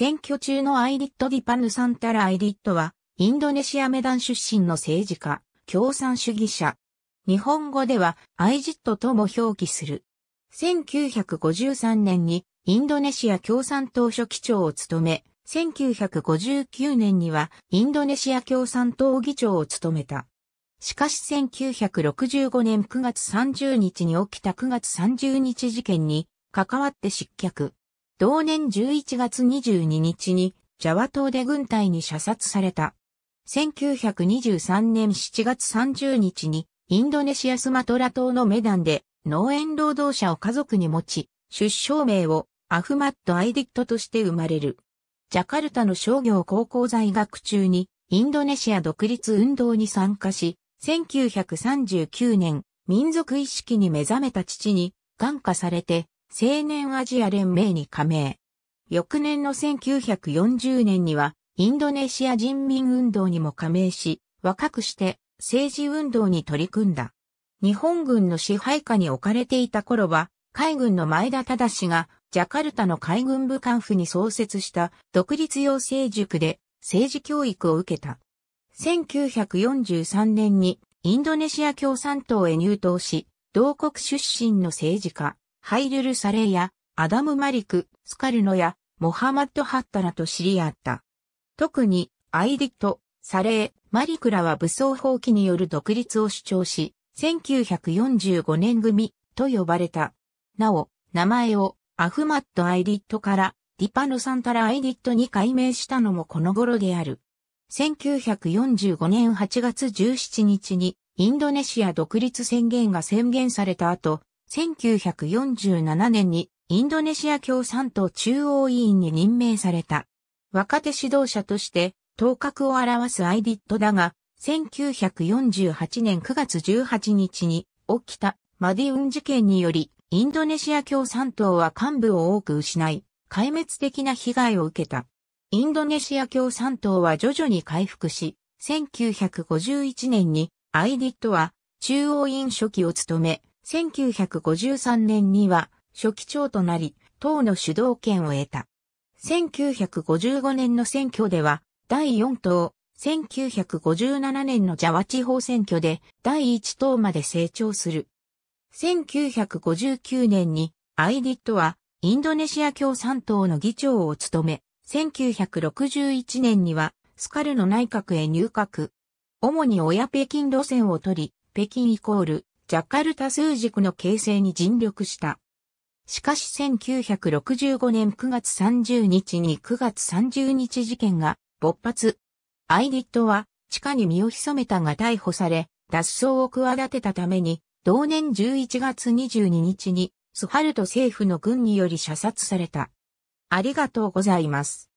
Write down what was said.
選挙中のアイリット・ディパヌサンタラ・アイリットは、インドネシアメダン出身の政治家、共産主義者。日本語では、アイジットとも表記する。1953年に、インドネシア共産党書記長を務め、1959年には、インドネシア共産党議長を務めた。しかし1965年9月30日に起きた9月30日事件に関わって失脚。同年11月22日にジャワ島で軍隊に射殺された。1923年7月30日にインドネシアスマトラ島のメダンで農園労働者を家族に持ち、出生名をアフマッド・アイディットとして生まれる。ジャカルタの商業高校在学中にインドネシア独立運動に参加し、1939年民族意識に目覚めた父に感化されて青年アジア連盟に加盟。翌年の1940年には、インドネシア人民運動にも加盟し、若くして政治運動に取り組んだ。日本軍の支配下に置かれていた頃は、海軍の前田忠が、ジャカルタの海軍部官府に創設した独立養成塾で政治教育を受けた。1943年にインドネシア共産党へ入党し、同国出身の政治家、ハイルル・サレイや、アダム・マリク、スカルノや、モハマッド・ハッタラと知り合った。特に、アイディット、サレイ、マリクらは武装放棄による独立を主張し、1945年組と呼ばれた。なお、名前をアフマッド・アイディットからディパノ・サンタラ・アイディットに改名したのもこの頃である。1945年8月17日にインドネシア独立宣言が宣言された後、1947年にインドネシア共産党中央委員に任命された。若手指導者として頭角を表すアイディットだが、1948年9月18日に起きたマディウン事件により、インドネシア共産党は幹部を多く失い、壊滅的な被害を受けた。インドネシア共産党は徐々に回復し、1951年にアイディットは中央委員書記を務め、1953年には初期長となり、党の主導権を得た。1955年の選挙では第4党、1957年のジャワ地方選挙で第1党まで成長する。1959年にアイディットはインドネシア共産党の議長を務め、1961年にはスカルの内閣へ入閣。主に親北京路線を取り、北京イコールジャカルタ数軸の形成に尽力した。しかし1965年9月30日に9月30日事件が勃発。アイディットは地下に身を潜めたが逮捕され、脱走を企てたために、同年11月22日にスハルト政府の軍により射殺された。ありがとうございます。